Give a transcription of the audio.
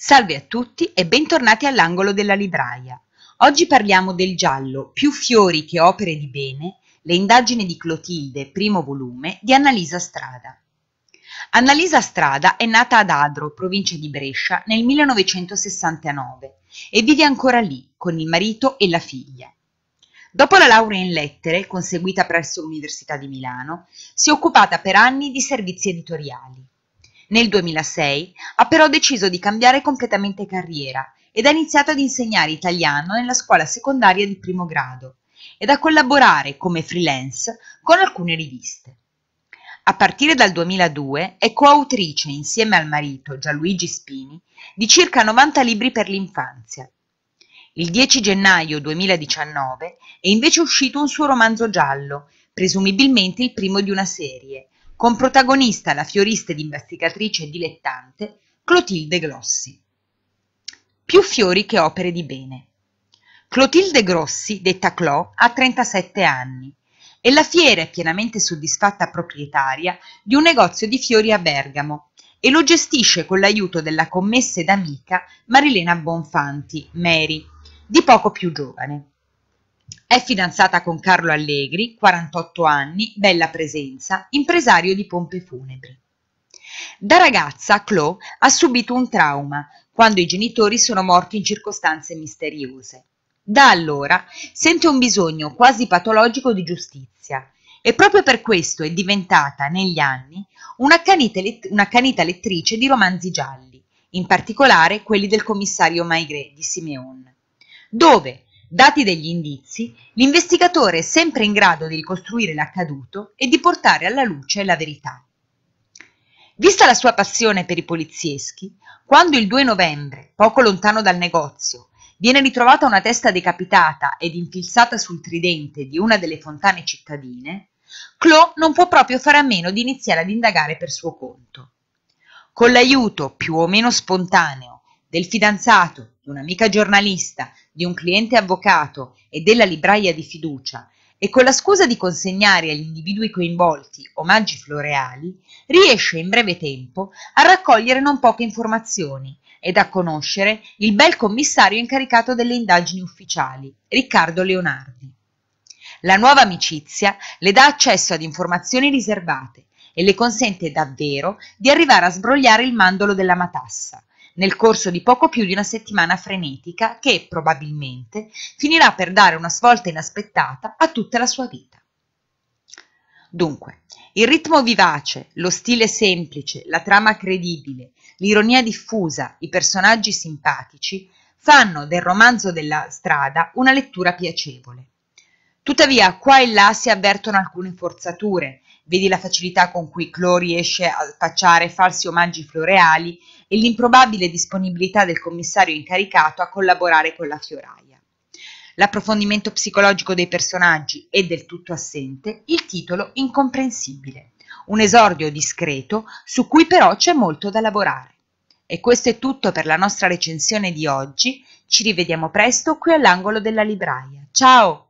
Salve a tutti e bentornati all'angolo della libraia. Oggi parliamo del giallo Più fiori che opere di bene, le indagini di Clotilde, primo volume, di Annalisa Strada. Annalisa Strada è nata ad Adro, provincia di Brescia, nel 1969 e vive ancora lì con il marito e la figlia. Dopo la laurea in lettere, conseguita presso l'Università di Milano, si è occupata per anni di servizi editoriali. Nel 2006 ha però deciso di cambiare completamente carriera ed ha iniziato ad insegnare italiano nella scuola secondaria di primo grado ed a collaborare come freelance con alcune riviste. A partire dal 2002 è coautrice insieme al marito Gianluigi Spini di circa 90 libri per l'infanzia. Il 10 gennaio 2019 è invece uscito un suo romanzo giallo, presumibilmente il primo di una serie, con protagonista la fiorista ed investigatrice dilettante Clotilde Grossi. Più fiori che opere di bene. Clotilde Grossi, detta Clo, ha 37 anni e la fiera è pienamente soddisfatta proprietaria di un negozio di fiori a Bergamo e lo gestisce con l'aiuto della commessa ed amica Marilena Bonfanti, Mary, di poco più giovane. È fidanzata con Carlo Allegri, 48 anni, bella presenza, impresario di pompe funebri. Da ragazza Chloe ha subito un trauma quando i genitori sono morti in circostanze misteriose. Da allora sente un bisogno quasi patologico di giustizia e proprio per questo è diventata negli anni una canita, una canita lettrice di romanzi gialli, in particolare quelli del commissario Maigret di Simeon, dove Dati degli indizi, l'investigatore è sempre in grado di ricostruire l'accaduto e di portare alla luce la verità. Vista la sua passione per i polizieschi, quando il 2 novembre, poco lontano dal negozio, viene ritrovata una testa decapitata ed infilzata sul tridente di una delle fontane cittadine, Clo non può proprio fare a meno di iniziare ad indagare per suo conto. Con l'aiuto più o meno spontaneo del fidanzato, di un'amica giornalista, di un cliente avvocato e della libraia di fiducia e con la scusa di consegnare agli individui coinvolti omaggi floreali, riesce in breve tempo a raccogliere non poche informazioni ed a conoscere il bel commissario incaricato delle indagini ufficiali, Riccardo Leonardi. La nuova amicizia le dà accesso ad informazioni riservate e le consente davvero di arrivare a sbrogliare il mandolo della matassa, nel corso di poco più di una settimana frenetica che probabilmente finirà per dare una svolta inaspettata a tutta la sua vita. Dunque, il ritmo vivace, lo stile semplice, la trama credibile, l'ironia diffusa, i personaggi simpatici fanno del romanzo della strada una lettura piacevole. Tuttavia, qua e là si avvertono alcune forzature. Vedi la facilità con cui Chloe riesce a spacciare falsi omaggi floreali e l'improbabile disponibilità del commissario incaricato a collaborare con la fioraia. L'approfondimento psicologico dei personaggi è del tutto assente, il titolo incomprensibile. Un esordio discreto su cui però c'è molto da lavorare. E questo è tutto per la nostra recensione di oggi. Ci rivediamo presto qui all'angolo della libraia. Ciao!